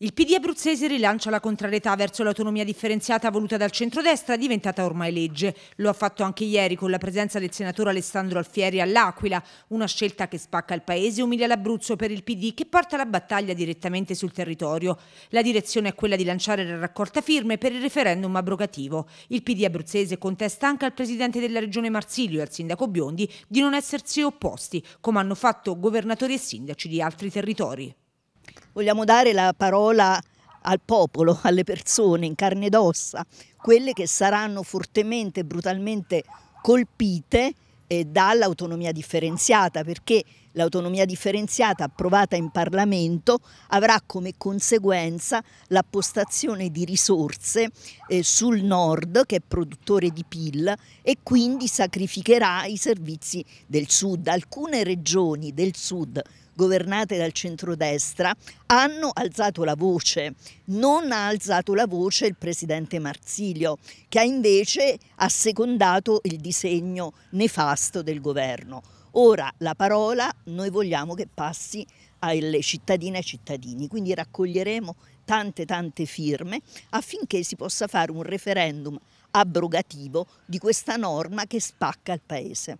Il PD abruzzese rilancia la contrarietà verso l'autonomia differenziata voluta dal centrodestra, diventata ormai legge. Lo ha fatto anche ieri con la presenza del senatore Alessandro Alfieri all'Aquila, una scelta che spacca il paese e umilia l'Abruzzo per il PD che porta la battaglia direttamente sul territorio. La direzione è quella di lanciare la raccolta firme per il referendum abrogativo. Il PD abruzzese contesta anche al presidente della regione Marsilio e al sindaco Biondi di non essersi opposti, come hanno fatto governatori e sindaci di altri territori vogliamo dare la parola al popolo, alle persone in carne ed ossa, quelle che saranno fortemente brutalmente colpite eh, dall'autonomia differenziata, perché l'autonomia differenziata approvata in Parlamento avrà come conseguenza l'appostazione di risorse eh, sul nord che è produttore di PIL e quindi sacrificherà i servizi del sud. Alcune regioni del sud governate dal centrodestra hanno alzato la voce, non ha alzato la voce il presidente Marsilio che ha invece assecondato il disegno nefasto del governo. Ora la parola noi vogliamo che passi alle cittadine e ai cittadini, quindi raccoglieremo tante tante firme affinché si possa fare un referendum abrogativo di questa norma che spacca il Paese.